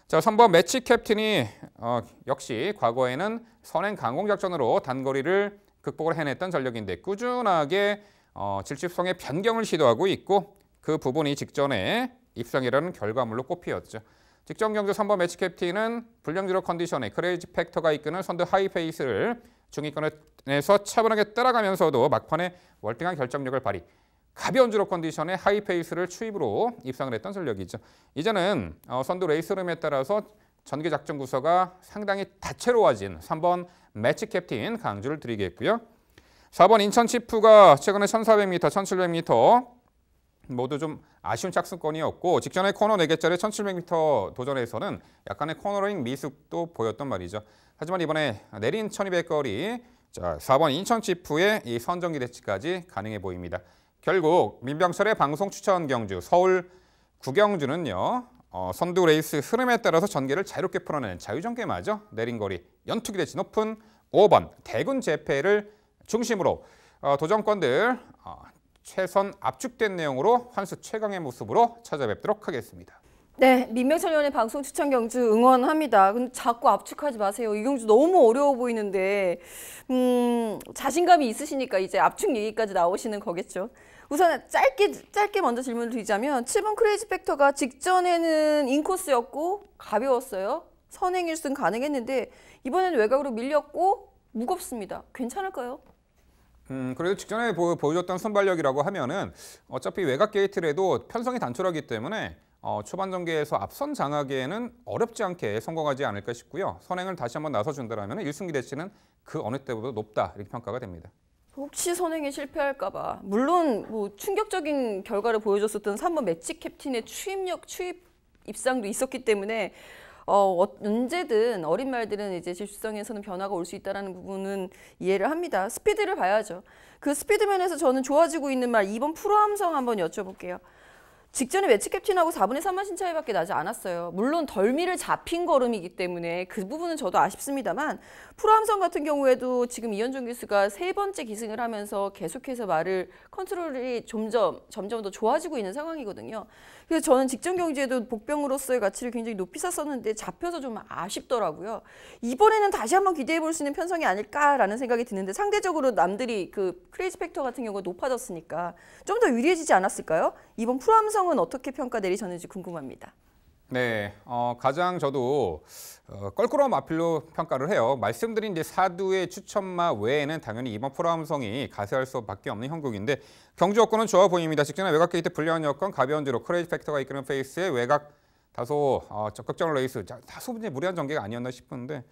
A: 자, 3번 매치 캡틴이 어, 역시 과거에는 선행 강공 작전으로 단거리를 극복을 해냈던 전력인데 꾸준하게 어, 질식성의 변경을 시도하고 있고 그 부분이 직전에 입성이라는 결과물로 꼽히었죠. 직전 경주 3번 매치 캡틴은 불량주로 컨디션에 크레이지 팩터가 이끄는 선두 하이페이스를 중위권에서 차분하게 따라가면서도 막판에 월등한 결정력을 발휘. 가벼운 주로 컨디션의 하이 페이스를 추입으로 입상을 했던 전력이죠. 이제는 어, 선두 레이스룸에 따라서 전개 작전 구서가 상당히 다채로워진 3번 매치 캡틴 강주를 드리겠고요. 4번 인천 치프가 최근에 1400m, 1700m 모두 좀 아쉬운 착승권이었고 직전에 코너 4개짜리 1700m 도전에서는 약간의 코너링 미숙도 보였던 말이죠. 하지만 이번에 내린 1200거리 자 4번 인천 치프의 이 선정기 대치까지 가능해 보입니다. 결국 민병철의 방송 추천 경주 서울 구경주는요. 어, 선두 레이스 흐름에 따라서 전개를 자유롭게 풀어내는자유전개마죠 내린 거리 연투기 대치 높은 5번 대군 재패를 중심으로 어, 도전권들 어, 최선 압축된 내용으로 환수 최강의 모습으로 찾아뵙도록 하겠습니다.
B: 네, 민명철 의원의 방송 추천 경주 응원합니다. 근데 자꾸 압축하지 마세요. 이 경주 너무 어려워 보이는데 음, 자신감이 있으시니까 이제 압축 얘기까지 나오시는 거겠죠. 우선 짧게 짧게 먼저 질문을 드리자면 7번 크레이지 팩터가 직전에는 인코스였고 가벼웠어요. 선행 1승 가능했는데 이번에는 외곽으로 밀렸고 무겁습니다. 괜찮을까요?
A: 음, 그래도 직전에 보, 보여줬던 선발력이라고 하면은 어차피 외곽 게이트라도 편성이 단촐하기 때문에 어, 초반 전개에서 앞선 장악에는 어렵지 않게 성공하지 않을까 싶고요. 선행을 다시 한번 나서준다면 일승기 대치는 그 어느 때보다 높다 이렇게 평가가 됩니다.
B: 혹시 선행에 실패할까봐 물론 뭐 충격적인 결과를 보여줬었던 3번 매치 캡틴의 추입력 추입 입상도 있었기 때문에 어, 어 언제든 어린 말들은 이제 질주성에서는 변화가 올 수 있다는 부분은 이해를 합니다. 스피드를 봐야죠. 그 스피드 면에서 저는 좋아지고 있는 말 2번 프로함성 한번 여쭤볼게요. 직전에 매치 캡틴하고 4분의 3만 신차이밖에 나지 않았어요. 물론 덜미를 잡힌 걸음이기 때문에 그 부분은 저도 아쉽습니다만 프로암성 같은 경우에도 지금 이현종 기수가 세 번째 기승을 하면서 계속해서 말을 컨트롤이 점점 점점 더 좋아지고 있는 상황이거든요. 그래서 저는 직전 경제에도 복병으로서의 가치를 굉장히 높이 샀었는데 잡혀서 좀 아쉽더라고요. 이번에는 다시 한번 기대해 볼 수 있는 편성이 아닐까라는 생각이 드는데 상대적으로 남들이 그 크레이지 팩터 같은 경우가 높아졌으니까 좀 더 유리해지지 않았을까요? 이번 풀암성은 어떻게 평가 내리셨는지 궁금합니다.
A: 네, 어, 가장 저도 어, 껄끄러운 마필로 평가를 해요. 말씀드린 이제 사두의 추천마 외에는 당연히 이번 포함성이 가세할 수밖에 없는 형국인데 경주 여건은 좋아 보입니다. 직전에 외곽 게이트 불리한 여건 가벼운 주로 크레이지 팩터가 이끄는 페이스에 외곽 다소 어, 적극적인 레이스, 다소 이제 무리한 전개가 아니었나 싶은데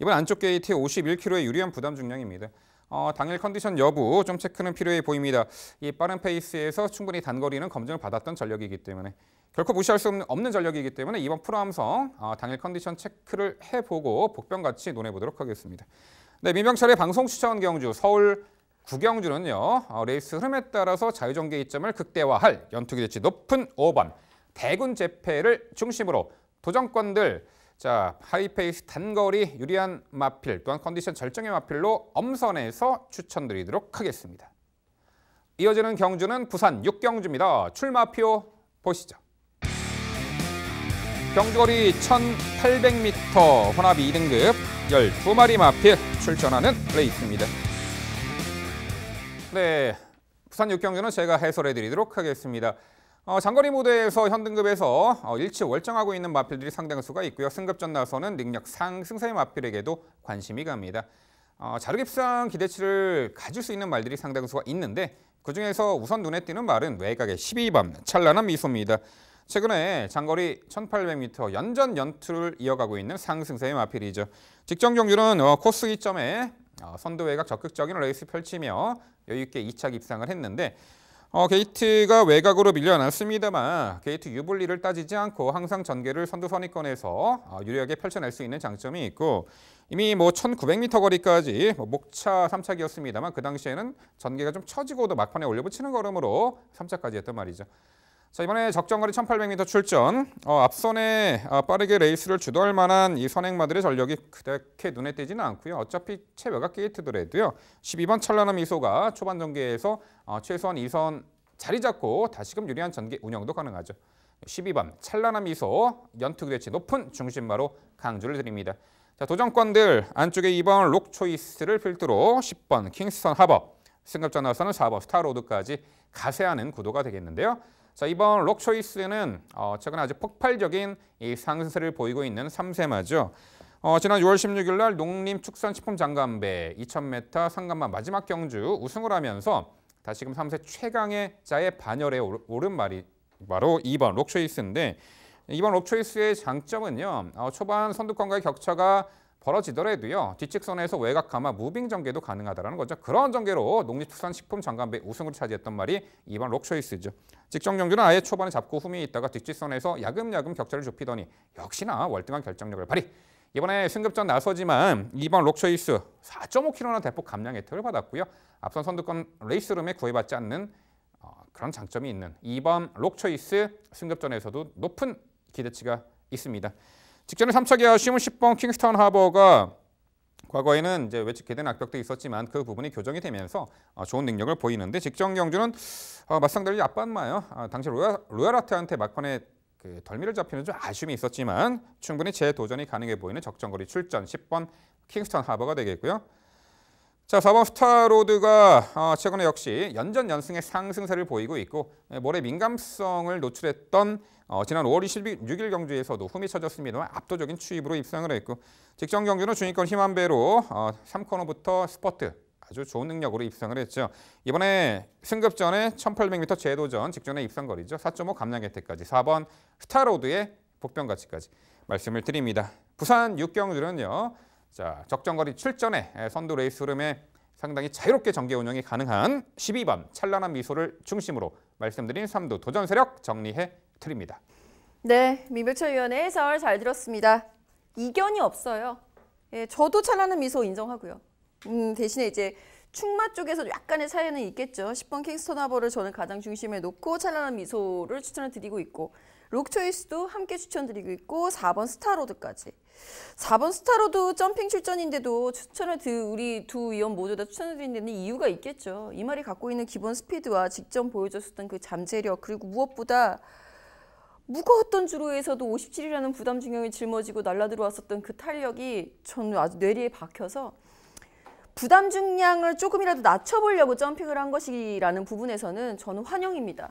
A: 이번 안쪽 게이트 51kg의 유리한 부담 중량입니다. 어, 당일 컨디션 여부 좀 체크는 필요해 보입니다. 이 빠른 페이스에서 충분히 단거리는 검증을 받았던 전력이기 때문에 결코 무시할 수 없는, 없는 전력이기 때문에 이번 프로함성 어, 당일 컨디션 체크를 해보고 복병같이 논해보도록 하겠습니다. 네, 민병철의 방송 추천 경주 서울 구경주는요. 어, 레이스 흐름에 따라서 자유전개 이점을 극대화할 연투 기대치 높은 5번 대군 재패를 중심으로 도전권들 자, 하이페이스 단거리 유리한 마필 또한 컨디션 절정의 마필로 엄선해서 추천드리도록 하겠습니다. 이어지는 경주는 부산 6경주입니다. 출마표 보시죠. 경주거리 1800m 혼합 2등급 12마리 마필 출전하는 레이스입니다. 네, 부산 6경주는 제가 해설해 드리도록 하겠습니다. 어, 장거리 무대에서 현등급에서 어, 일치 월정하고 있는 마필들이 상당수가 있고요. 승급전 나서는 능력 상승세의 마필에게도 관심이 갑니다. 어, 자르깁상 기대치를 가질 수 있는 말들이 상당수가 있는데 그중에서 우선 눈에 띄는 말은 외곽의 1 2밤 찬란한 미소입니다. 최근에 장거리 1800m 연전 연투를 이어가고 있는 상승세의 마필이죠. 직전 경주는 어, 코스 이점에 어, 선두 외곽 적극적인 레이스 펼치며 여유있게 2차 입상을 했는데 어, 게이트가 외곽으로 밀려났습니다만 게이트 유불리를 따지지 않고 항상 전개를 선두 선위권에서 어, 유리하게 펼쳐낼 수 있는 장점이 있고 이미 뭐 1900m 거리까지 뭐 목차 3차기였습니다만 그 당시에는 전개가 좀 처지고도 막판에 올려붙이는 걸음으로 3차까지 했단 말이죠. 자 이번에 적정거리 1800m 출전 어, 앞선에 어, 빠르게 레이스를 주도할 만한 이 선행마들의 전력이 그렇게 눈에 띄지는 않고요. 어차피 최외곽 게이트더라도요. 12번 찰나나 미소가 초반 전개에서 어, 최소한 2선 자리 잡고 다시금 유리한 전개 운영도 가능하죠. 12번 찰나나 미소 연투대치 높은 중심마로 강조를 드립니다. 자 도전권들 안쪽에 2번 록초이스를 필두로 10번 킹스턴 하버 승급자 나서는 4번 스타로드까지 가세하는 구도가 되겠는데요. 자, 이번 록 초이스는 어, 최근 아주 폭발적인 이 상승세를 보이고 있는 삼세마죠. 어, 지난 6월 16일 날 농림축산식품 장관배 2000m 상간마 마지막 경주 우승을 하면서 다시금 3세 최강의 자의 반열에 오른 말이 바로 2번 록초이스인데 이번 록초이스의 장점은요. 어, 초반 선두권과의 격차가 벌어지더라도요. 뒤측선에서 외곽 감마 무빙 전개도 가능하다는 거죠. 그런 전개로 농림축산식품 장관배 우승을 차지했던 말이 이번 록초이스죠. 직전 경주는 아예 초반에 잡고 후미에 있다가 뒷직선에서 야금야금 격차를 좁히더니 역시나 월등한 결정력을 발휘. 이번에 승급전 나서지만 이번 록초이스 4.5kg나 대폭 감량 혜택을 받았고요. 앞선 선두권 레이스룸에 구애받지 않는 어, 그런 장점이 있는 이번 록초이스 승급전에서도 높은 기대치가 있습니다. 직전에 3차 개화 시문 10번 킹스타운 하버가 과거에는 이제 외측 개된 악벽도 있었지만 그 부분이 교정이 되면서 어, 좋은 능력을 보이는데 직전 경주는 맞상 어, 달리 아빠마요 아, 당시 로 로얄아트한테 막판에 그 덜미를 잡히는 좀 아쉬움이 있었지만 충분히 재도전이 가능해 보이는 적정거리 출전 10번 킹스턴 하버가 되겠고요. 자, 4번 스타로드가 어, 최근에 역시 연전 연승의 상승세를 보이고 있고 예, 모래 민감성을 노출했던 어, 지난 5월 26일 경주에서도 후미쳐졌습니다만 압도적인 추입으로 입상을 했고 직전 경주는 주위권희한 배로 3코너부터 어, 스퍼트 아주 좋은 능력으로 입상을 했죠. 이번에 승급 전에 1800m 재도전 직전에 입상거리죠. 4.5 감량 혜택까지 4번 스타로드의 복병 가치까지 말씀을 드립니다. 부산 6경주는요. 자, 적정거리 출전에 선두 레이스 흐름에 상당히 자유롭게 전개 운영이 가능한 12번 찬란한 미소를 중심으로 말씀드린 3두 도전 세력 정리해 드립니다.
B: 네, 민병철 위원의 해설 잘 들었습니다. 이견이 없어요. 예, 저도 찬란한 미소 인정하고요. 음, 대신에 이제 충마 쪽에서 약간의 차이는 있겠죠. 10번 킹스턴 하버를 저는 가장 중심에 놓고 찬란한 미소를 추천을 드리고 있고 록초이스도 함께 추천드리고 있고 4번 스타로드까지. 4번 스타로드 점핑 출전인데도 추천을 드, 우리 두 위원 모두 다 추천을 드리는 이유가 있겠죠. 이 말이 갖고 있는 기본 스피드와 직전 보여줬었던 그 잠재력 그리고 무엇보다 무거웠던 주로에서도 57이라는 부담중형이 짊어지고 날라들어왔었던 그 탄력이 저는 아주 뇌리에 박혀서 부담 중량을 조금이라도 낮춰보려고 점핑을 한 것이라는 부분에서는 저는 환영입니다.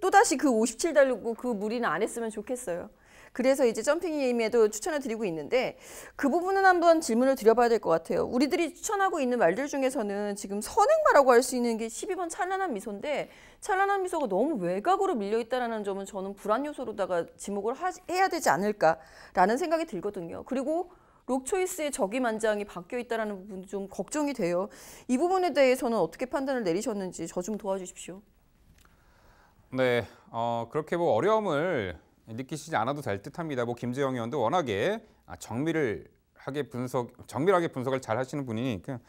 B: 또다시 그 57 달리고 그 무리는 안 했으면 좋겠어요. 그래서 이제 점핑 게임에도 추천을 드리고 있는데 그 부분은 한번 질문을 드려봐야 될 것 같아요. 우리들이 추천하고 있는 말들 중에서는 지금 선행마라고 할 수 있는 게 12번 찬란한 미소인데 찬란한 미소가 너무 외곽으로 밀려있다는 점은 저는 불안 요소로다가 지목을 하, 해야 되지 않을까라는 생각이 들거든요. 그리고 록초이스의 적이 만장이 바뀌어 있다는 부분 도좀 걱정이 돼요. 이 부분에 대해서는 어떻게 판단을 내리셨는지 저 좀 도와주십시오.
A: 네, 어, 그렇게 뭐 어려움을 느끼시지 않아도 될 듯합니다. 뭐 김재영 의원도 워낙에 아, 정밀을 하게 분석, 정밀하게 분석을 잘 하시는 분이니까. 그,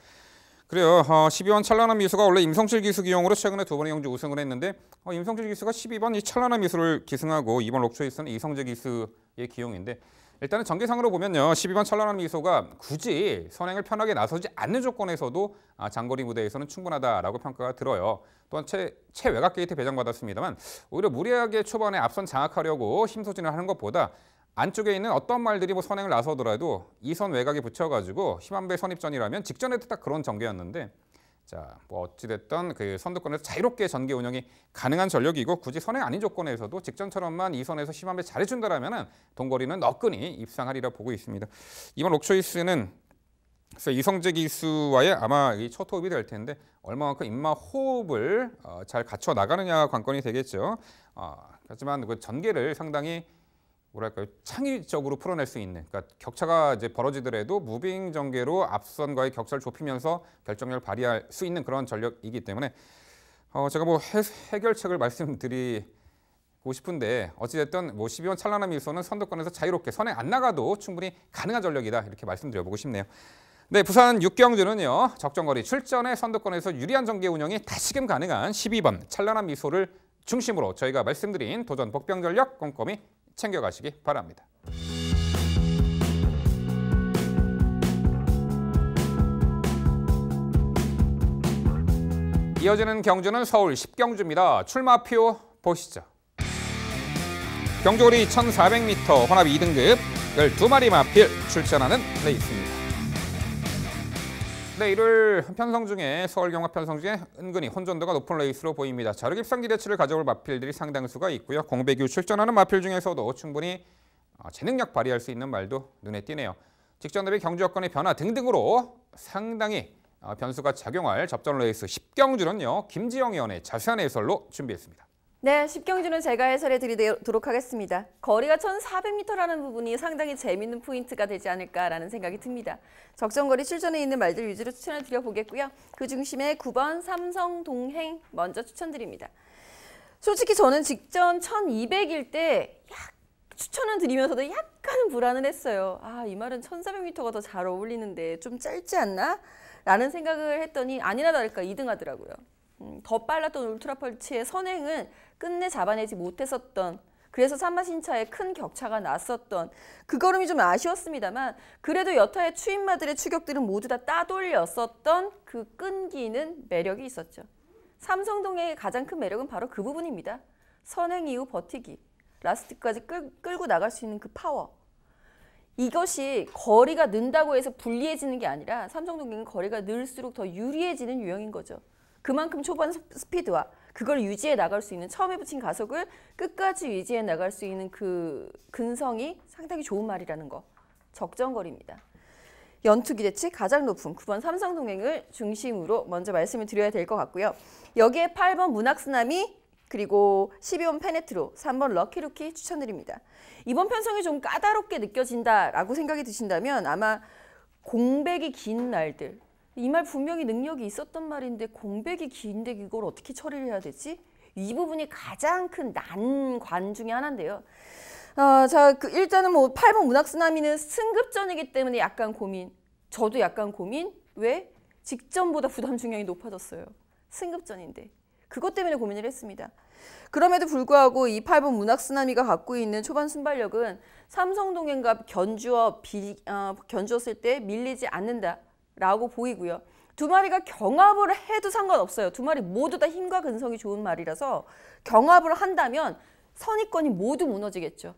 A: 그래요. 어, 12번 찬란한 미수가 원래 임성철 기수 기용으로 최근에 두 번의 영주 우승을 했는데 어, 임성철 기수가 12번 이 찬란한 미수를 기승하고 이번 록초에 있는 이성재 기수의 기용인데 일단은 전개상으로 보면요. 12번 찬란한 미소가 굳이 선행을 편하게 나서지 않는 조건에서도 아, 장거리 무대에서는 충분하다라고 평가가 들어요. 또한 최, 최외곽 게이트 배정받았습니다만 오히려 무리하게 초반에 앞선 장악하려고 힘소진을 하는 것보다 안쪽에 있는 어떤 말들이 뭐 선행을 나서더라도 이선 외곽에 붙여가지고 희망배 선입전이라면 직전에도 딱 그런 전개였는데 자, 뭐 어찌됐든 그 선두권에서 자유롭게 전개 운영이 가능한 전력이고 굳이 선행 아닌 조건에서도 직전처럼만 이 선에서 심한배 잘해준다라면은 동거리는 너끈히 입상하리라 보고 있습니다. 이번 록초이스는 이성재 기수와의 아마 이초토업이될 텐데 얼마만큼 입마 호흡을 어, 잘 갖춰 나가느냐 관건이 되겠죠. 어, 하지만 그 전개를 상당히 뭐랄까요 창의적으로 풀어낼 수 있는 그러니까 격차가 이제 벌어지더라도 무빙 전개로 앞선과의 격차를 좁히면서 결정력을 발휘할 수 있는 그런 전력이기 때문에 어 제가 뭐 해, 결책을 말씀드리고 싶은데 어찌됐든 뭐 12원 찬란한 미소는 선두권에서 자유롭게 선에 안 나가도 충분히 가능한 전력이다 이렇게 말씀드려보고 싶네요. 네, 부산 육경주는요. 적정거리 출전의 선두권에서 유리한 전개 운영이 다시금 가능한 12번 찬란한 미소를 중심으로 저희가 말씀드린 도전 복병 전력 꼼꼼히 챙겨가시기 바랍니다. 이어지는 경주는 서울 십경주입니다. 출마표 보시죠. 경주고리 1400m 혼합 2등급 12마리 마필 출전하는 레이스입니다. 네, 일요일 편성 중에 서울 경합 편성 중에 은근히 혼전도가 높은 레이스로 보입니다. 자르깁산 기대치를 가져올 마필들이 상당수가 있고요. 공백유 출전하는 마필 중에서도 충분히 어, 재능력 발휘할 수 있는 말도 눈에 띄네요. 직전 대비 경주 여건의 변화 등등으로 상당히 어, 변수가 작용할 접전 레이스 10경주는요. 김지영 의원의 자세한 해설로 준비했습니다.
B: 네, 십경주는 제가 해설해 드리도록 하겠습니다. 거리가 1,400m라는 부분이 상당히 재밌는 포인트가 되지 않을까라는 생각이 듭니다. 적정거리 출전에 있는 말들 위주로 추천을 드려보겠고요. 그 중심에 9번 삼성동행 먼저 추천드립니다. 솔직히 저는 직전 1,200일 때 약 추천을 드리면서도 약간 불안을 했어요. 아, 이 말은 1,400m가 더 잘 어울리는데 좀 짧지 않나? 라는 생각을 했더니 아니나 다를까 2등 하더라고요. 음, 더 빨랐던 울트라 펄치의 선행은 끝내 잡아내지 못했었던 그래서 산마신차에 큰 격차가 났었던 그 걸음이 좀 아쉬웠습니다만 그래도 여타의 추인마들의 추격들은 모두 다 따돌렸었던 그 끈기는 매력이 있었죠. 삼성동의 가장 큰 매력은 바로 그 부분입니다. 선행 이후 버티기, 라스트까지 끌, 끌고 나갈 수 있는 그 파워. 이것이 거리가 는다고 해서 불리해지는 게 아니라 삼성동기는 거리가 늘수록 더 유리해지는 유형인 거죠. 그만큼 초반 스피드와 그걸 유지해 나갈 수 있는 처음에 붙인 가속을 끝까지 유지해 나갈 수 있는 그 근성이 상당히 좋은 말이라는 거. 적정거리입니다. 연투기대치 가장 높은 9번 삼성동행을 중심으로 먼저 말씀을 드려야 될 것 같고요. 여기에 8번 문학스나미 그리고 12번 페네트로 3번 럭키루키 추천드립니다. 이번 편성이 좀 까다롭게 느껴진다라고 생각이 드신다면 아마 공백이 긴 날들 이말 분명히 능력이 있었던 말인데 공백이 긴데 이걸 어떻게 처리를 해야 되지? 이 부분이 가장 큰 난관 중의 하나인데요. 어, 자, 그 일단은 뭐 8번 문학쓰나미는 승급전이기 때문에 약간 고민. 저도 약간 고민. 왜? 직전보다 부담 중량이 높아졌어요. 승급전인데. 그것 때문에 고민을 했습니다. 그럼에도 불구하고 이 8번 문학쓰나미가 갖고 있는 초반 순발력은 삼성동행과 견주어, 비, 어, 견주었을 때 밀리지 않는다. 라고 보이고요. 두 마리가 경합을 해도 상관없어요. 두 마리 모두 다 힘과 근성이 좋은 말이라서 경합을 한다면 선입권이 모두 무너지겠죠.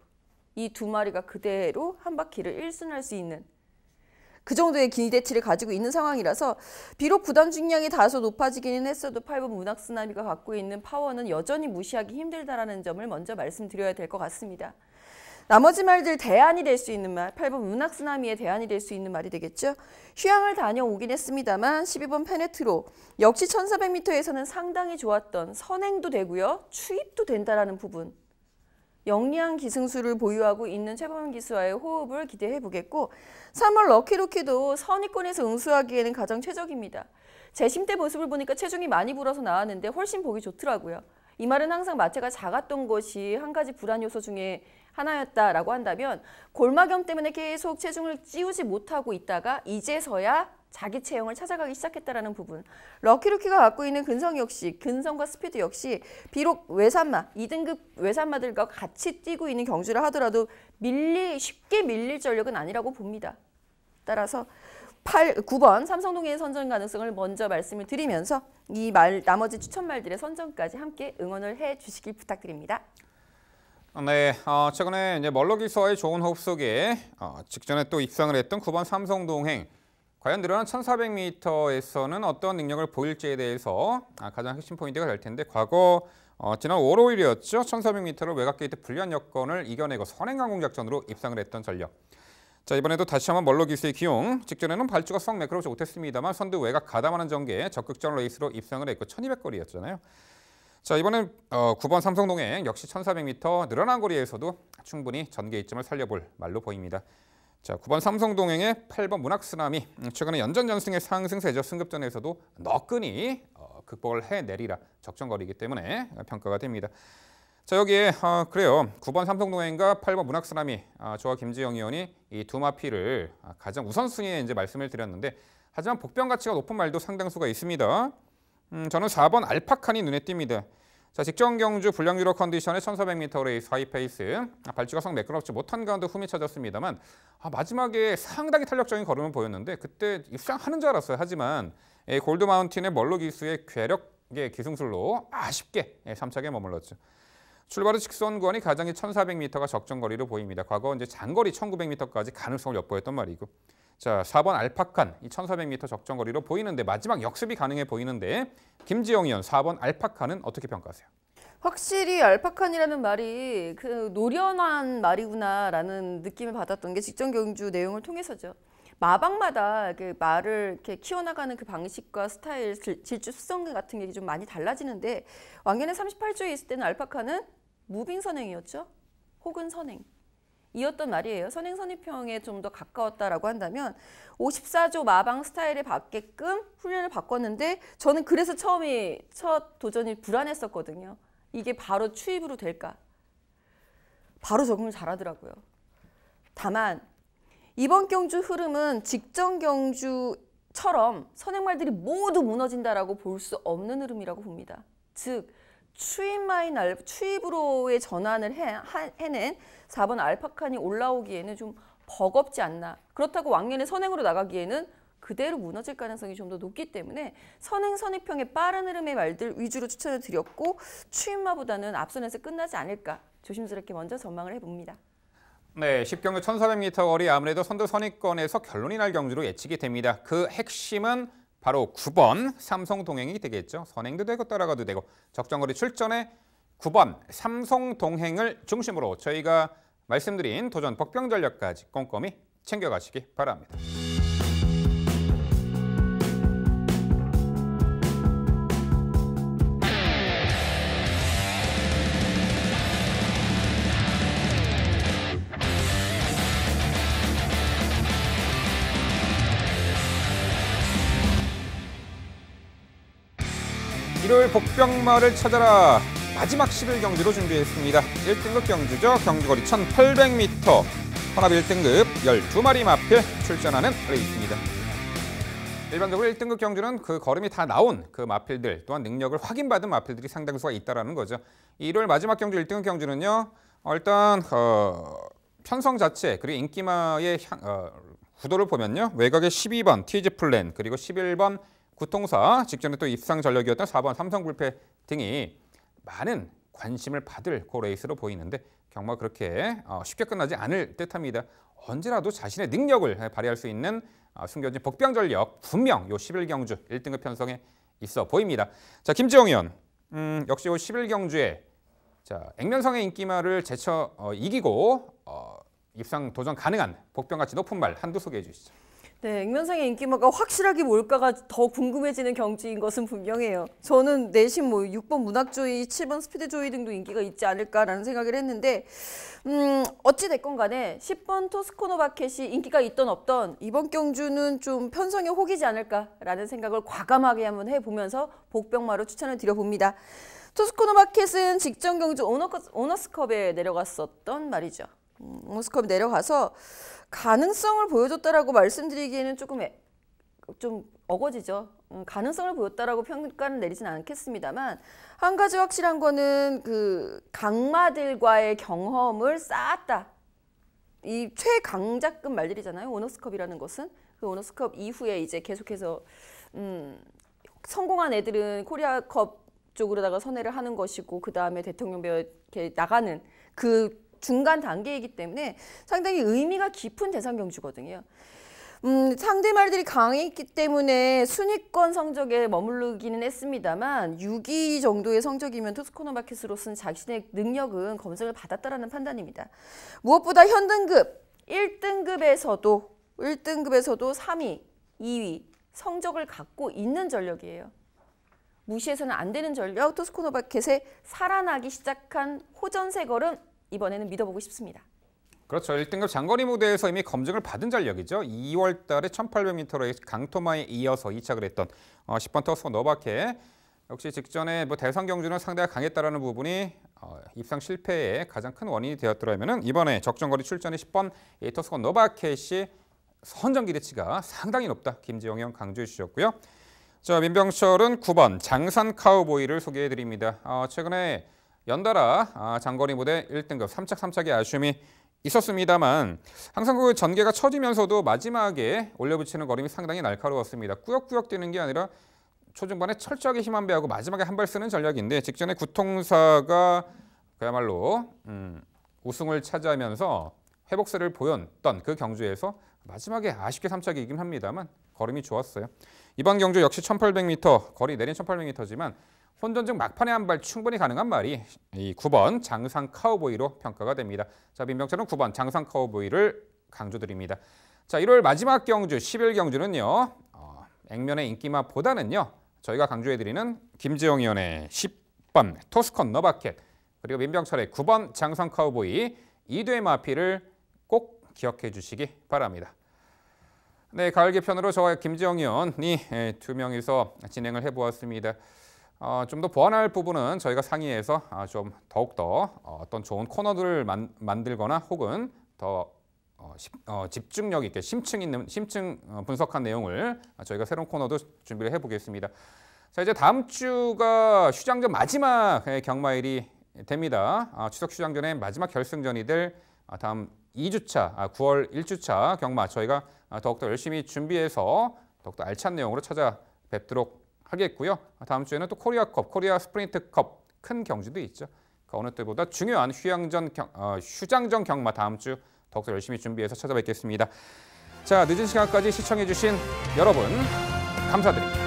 B: 이 두 마리가 그대로 한 바퀴를 1순할 수 있는 그 정도의 기대치를 가지고 있는 상황이라서 비록 부담 중량이 다소 높아지기는 했어도 8번 문학쓰나미가 갖고 있는 파워는 여전히 무시하기 힘들다라는 점을 먼저 말씀드려야 될 것 같습니다. 나머지 말들 대안이 될 수 있는 말, 8번 문학쓰나미의 대안이 될 수 있는 말이 되겠죠. 휴양을 다녀오긴 했습니다만 12번 페네트로 역시 1400m에서는 상당히 좋았던 선행도 되고요. 추입도 된다라는 부분. 영리한 기승수를 보유하고 있는 최범 기수와의 호흡을 기대해 보겠고 3월 럭키로키도 선입권에서 응수하기에는 가장 최적입니다. 재심 때 모습을 보니까 체중이 많이 불어서 나왔는데 훨씬 보기 좋더라고요. 이 말은 항상 마체가 작았던 것이 한 가지 불안 요소 중에 하나였다라고 한다면 골마경 때문에 계속 체중을 찌우지 못하고 있다가 이제서야 자기 체형을 찾아가기 시작했다라는 부분. 럭키루키가 갖고 있는 근성 역시 근성과 스피드 역시 비록 외산마, 2등급 외산마들과 같이 뛰고 있는 경주를 하더라도 밀리 쉽게 밀릴 전력은 아니라고 봅니다. 따라서 8, 9번 삼성동의 선전 가능성을 먼저 말씀을 드리면서 이 말 나머지 추천 말들의 선전까지 함께 응원을 해 주시길 부탁드립니다.
A: 네, 어, 최근에 이제 멀러기서의 좋은 호흡 속에 어, 직전에 또 입상을 했던 9번 삼성동행 과연 늘어난 1400m에서는 어떤 능력을 보일지에 대해서 아, 가장 핵심 포인트가 될 텐데 과거 어, 지난 5월요일이었죠. 1400m로 외곽 게이트 불리한 여건을 이겨내고 선행강공 작전으로 입상을 했던 전력. 자 이번에도 다시 한번 멀러기스의 기용 직전에는 발주가 썩 매끄럽지 못했습니다만 선두 외곽 가담하는 전개적극적 레이스로 입상을 했고 1200거리였잖아요. 자 이번엔 어, 9번 삼성동행 역시 1400m 늘어난 거리에서도 충분히 전개이점을 살려볼 말로 보입니다. 자 9번 삼성동행의 8번 문학쓰나미 음, 최근에 연전 전승의 상승세죠. 승급전에서도 너끈히 어, 극복을 해내리라 적정거리이기 때문에 평가가 됩니다. 자 여기에 어, 그래요. 9번 삼성동행과 8번 문학쓰나미 아, 저와 김지영 의원이 이 두 마피를 아, 가장 우선순위에 이제 말씀을 드렸는데 하지만 복병 가치가 높은 말도 상당수가 있습니다. 음, 저는 4번 알파칸이 눈에 띕니다. 자, 직전 경주 불량 유로 컨디션의 1400m 레이스 하이페이스. 아, 발주가성 매끄럽지 못한 가운데 흠이 찾았습니다만 아, 마지막에 상당히 탄력적인 걸음을 보였는데 그때 입상하는 줄 알았어요. 하지만 에, 골드 마운틴의 멀로 기수의 괴력의 기승술로 아쉽게 에, 예, 3차에 머물렀죠. 출발은 직선권이 가장이 1400m가 적정거리로 보입니다. 과거 이제 장거리 1900m까지 가능성을 엿보였던 말이고 자, 4번 알파칸 이 1400m 적정거리로 보이는데 마지막 역습이 가능해 보이는데 김지영 의원 4번 알파칸은 어떻게 평가하세요?
B: 확실히 알파칸이라는 말이 그 노련한 말이구나라는 느낌을 받았던 게 직전 경주 내용을 통해서죠. 마방마다 그 말을 이렇게 키워나가는 그 방식과 스타일, 질주 수성 같은 게 좀 많이 달라지는데 왕년에 38조에 있을 때는 알파카는 무빙 선행이었죠. 혹은 선행. 이었던 말이에요. 선행선입형에 좀 더 가까웠다라고 한다면 54조 마방 스타일에 맞게끔 훈련을 바꿨는데 저는 그래서 처음이 첫 도전이 불안했었거든요. 이게 바로 추입으로 될까? 바로 적응을 잘하더라고요. 다만 이번 경주 흐름은 직전 경주처럼 선행말들이 모두 무너진다라고 볼 수 없는 흐름이라고 봅니다. 즉 추입마이날 추입으로의 전환을 해, 하, 해낸 4번 알파칸이 올라오기에는 좀 버겁지 않나. 그렇다고 왕년에 선행으로 나가기에는 그대로 무너질 가능성이 좀 더 높기 때문에 선행 선입형의 빠른 흐름의 말들 위주로 추천을 드렸고 추임마보다는 앞선에서 끝나지 않을까 조심스럽게 먼저 전망을 해봅니다.
A: 네, 10경주 1,400m 거리 아무래도 선두 선입권에서 결론이 날 경주로 예측이 됩니다. 그 핵심은 바로 9번 삼성동행이 되겠죠. 선행도 되고 따라가도 되고 적정거리 출전에 9번 삼성동행을 중심으로 저희가 말씀드린 도전 복병 전략까지 꼼꼼히 챙겨가시기 바랍니다. 복병마을을 찾아라 마지막 1일경주로 준비했습니다. 1등급 경주죠. 경주거리 1800m 혼합 1등급 12마리 마필 출전하는 레이스입니다. 일반적으로 1등급 경주는 그 걸음이 다 나온 그 마필들 또한 능력을 확인받은 마필들이 상당수가 있다는 거죠. 일월 마지막 경주 1등급 경주는요. 어, 일단 어, 편성 자체 그리고 인기마의 향, 어, 구도를 보면요. 외곽에 12번 티즈 플랜 그리고 11번 구통사 직전에 또 입상 전력이었던 4번 삼성불패 등이 많은 관심을 받을 고 그 레이스로 보이는데 경마 그렇게 어, 쉽게 끝나지 않을 듯합니다. 언제라도 자신의 능력을 발휘할 수 있는 어, 숨겨진 복병 전력 분명 요 11경주 1등급 편성에 있어 보입니다. 자 김지영 의원 음, 역시 요 11경주에 자 액면성의 인기마를 제쳐 어, 이기고 어, 입상 도전 가능한 복병같이 높은 말 한두 소개해 주시죠.
B: 네, 액면상의 인기모가 확실하게 뭘까가 더 궁금해지는 경지인 것은 분명해요. 저는 내신뭐 6번 문학조이, 7번 스피드조이 등도 인기가 있지 않을까라는 생각을 했는데 음, 어찌됐건 간에 10번 토스코노 바켓이 인기가 있던 없던 이번 경주는 좀 편성에 혹이지 않을까라는 생각을 과감하게 한번 해보면서 복병마로 추천을 드려봅니다. 토스코노 바켓은 직전 경주 오너스, 오너스컵에 내려갔었던 말이죠. 음, 오너스컵 내려가서 가능성을 보여줬다라고 말씀드리기에는 조금 애, 좀 어거지죠. 음, 가능성을 보였다라고 평가는 내리진 않겠습니다만 한 가지 확실한 거는 그 강마들과의 경험을 쌓았다. 이 최강자급 말들이잖아요. 오너스컵이라는 것은 그 오너스컵 이후에 이제 계속해서 음, 성공한 애들은 코리아컵 쪽으로다가 선회를 하는 것이고 그 다음에 대통령배 이 나가는 그 중간 단계이기 때문에 상당히 의미가 깊은 대상 경주거든요. 음, 상대 말들이 강했기 때문에 순위권 성적에 머무르기는 했습니다만 6위 정도의 성적이면 토스코노 마켓으로서는 자신의 능력은 검증을 받았다라는 판단입니다. 무엇보다 현등급 1등급에서도 1등급에서도 3위, 2위 성적을 갖고 있는 전력이에요. 무시해서는 안 되는 전력 토스코노 마켓에 살아나기 시작한 호전세 걸음 이번에는 믿어보고 싶습니다.
A: 그렇죠. 1등급 장거리 무대에서 이미 검증을 받은 전력이죠. 2월 달에 1800m의 강토마에 이어서 이착을 했던 10번 어, 터스 노바케. 역시 직전에 뭐 대상 경주는 상대가 강했다라는 부분이 어, 입상 실패의 가장 큰 원인이 되었더라면 이번에 적정거리 출전의 10번 에이터스 노바켓이 선전 기대치가 상당히 높다. 김지영 형 강조해 주셨고요. 자 민병철은 9번 장산 카우보이를 소개해 드립니다. 어, 최근에 연달아 아, 장거리 무대 1등급 3착 3착의 아쉬움이 있었습니다만 항상 그 전개가 처지면서도 마지막에 올려붙이는 걸음이 상당히 날카로웠습니다. 꾸역꾸역 뛰는 게 아니라 초중반에 철저하게 힘안 배하고 마지막에 한 발 쓰는 전략인데 직전에 구통사가 그야말로 음, 우승을 차지하면서 회복세를 보였던 그 경주에서 마지막에 아쉽게 3착이긴 합니다만 걸음이 좋았어요. 이번 경주 역시 1800m 거리 내린 1800m지만 혼전적 막판에 한 발 충분히 가능한 말이 이 9번 장상 카우보이로 평가가 됩니다. 자, 민병철은 9번 장상 카우보이를 강조드립니다. 자, 1월 마지막 경주 1일경주는요 어, 액면의 인기맛보다는요. 저희가 강조해드리는 김재영 위원의 10번 토스컨 너바켓 그리고 민병철의 9번 장상 카우보이 2의 마피를 꼭 기억해 주시기 바랍니다. 네, 가을 개편으로 저와 김재영 의원이 예, 두 명이서 진행을 해보았습니다. 어, 좀 더 보완할 부분은 저희가 상의해서 어, 좀 더욱더 어, 어떤 좋은 코너들을 만, 만들거나 혹은 더 어, 시, 어, 집중력 있게 심층 있는 심층 어, 분석한 내용을 저희가 새로운 코너도 준비를 해보겠습니다. 자 이제 다음 주가 휴장전 마지막 경마일이 됩니다. 아, 추석 휴장전의 마지막 결승전이 될 아, 다음 2주차 아, 9월 1주차 경마 저희가 아, 더욱더 열심히 준비해서 더욱더 알찬 내용으로 찾아뵙도록 하겠고요. 다음 주에는 또 코리아컵, 코리아 스프린트컵 큰 경주도 있죠. 그 어느 때보다 중요한 휴양전 경, 어, 휴장전 경마 다음 주 더욱더 열심히 준비해서 찾아뵙겠습니다. 자 늦은 시간까지 시청해주신 여러분 감사드립니다.